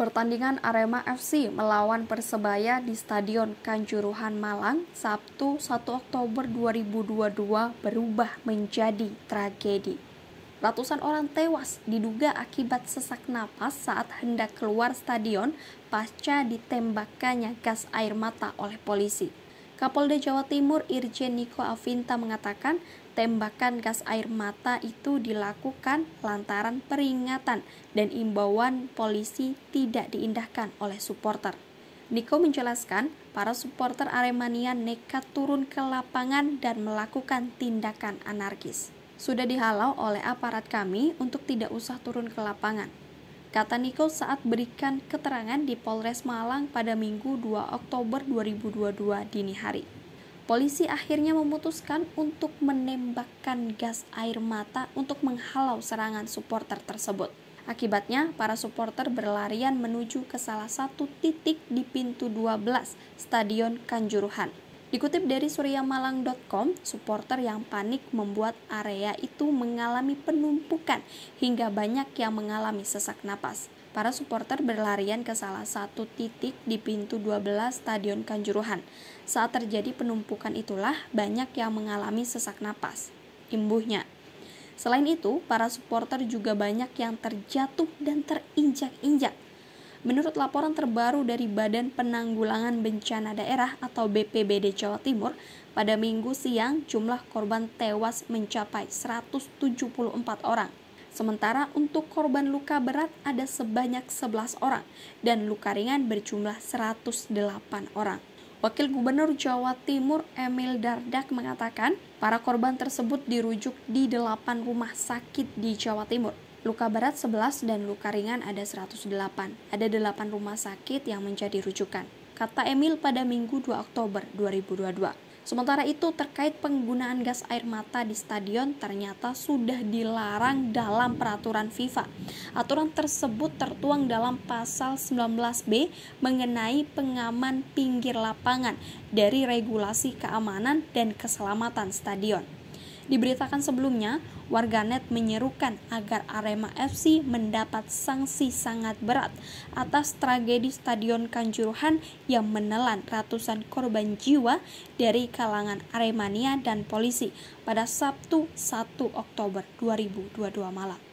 pertandingan Arema FC melawan Persebaya di Stadion Kanjuruhan Malang Sabtu 1 Oktober 2022 berubah menjadi tragedi. Ratusan orang tewas diduga akibat sesak napas saat hendak keluar stadion pasca ditembakkannya gas air mata oleh polisi. Kapolda Jawa Timur Irjen Niko Avinta mengatakan tembakan gas air mata itu dilakukan lantaran peringatan dan imbauan polisi tidak diindahkan oleh supporter. Niko menjelaskan, para supporter Aremania nekat turun ke lapangan dan melakukan tindakan anarkis. Sudah dihalau oleh aparat kami untuk tidak usah turun ke lapangan kata Niko saat berikan keterangan di Polres Malang pada Minggu 2 Oktober 2022 dini hari. Polisi akhirnya memutuskan untuk menembakkan gas air mata untuk menghalau serangan supporter tersebut. Akibatnya, para supporter berlarian menuju ke salah satu titik di pintu 12 Stadion Kanjuruhan. Dikutip dari suryamalang.com, supporter yang panik membuat area itu mengalami penumpukan hingga banyak yang mengalami sesak napas. Para supporter berlarian ke salah satu titik di pintu 12 Stadion Kanjuruhan. Saat terjadi penumpukan itulah banyak yang mengalami sesak napas. Imbuhnya, Selain itu, para supporter juga banyak yang terjatuh dan terinjak-injak Menurut laporan terbaru dari Badan Penanggulangan Bencana Daerah atau BPBD Jawa Timur, pada minggu siang jumlah korban tewas mencapai 174 orang. Sementara untuk korban luka berat ada sebanyak 11 orang dan luka ringan berjumlah 108 orang. Wakil Gubernur Jawa Timur Emil Dardak mengatakan, para korban tersebut dirujuk di delapan rumah sakit di Jawa Timur luka berat 11 dan luka ringan ada 108. Ada 8 rumah sakit yang menjadi rujukan, kata Emil pada Minggu 2 Oktober 2022. Sementara itu terkait penggunaan gas air mata di stadion ternyata sudah dilarang dalam peraturan FIFA. Aturan tersebut tertuang dalam pasal 19B mengenai pengaman pinggir lapangan dari regulasi keamanan dan keselamatan stadion. Diberitakan sebelumnya, warganet menyerukan agar Arema FC mendapat sanksi sangat berat atas tragedi Stadion Kanjuruhan yang menelan ratusan korban jiwa dari kalangan Aremania dan polisi pada Sabtu 1 Oktober 2022 malam.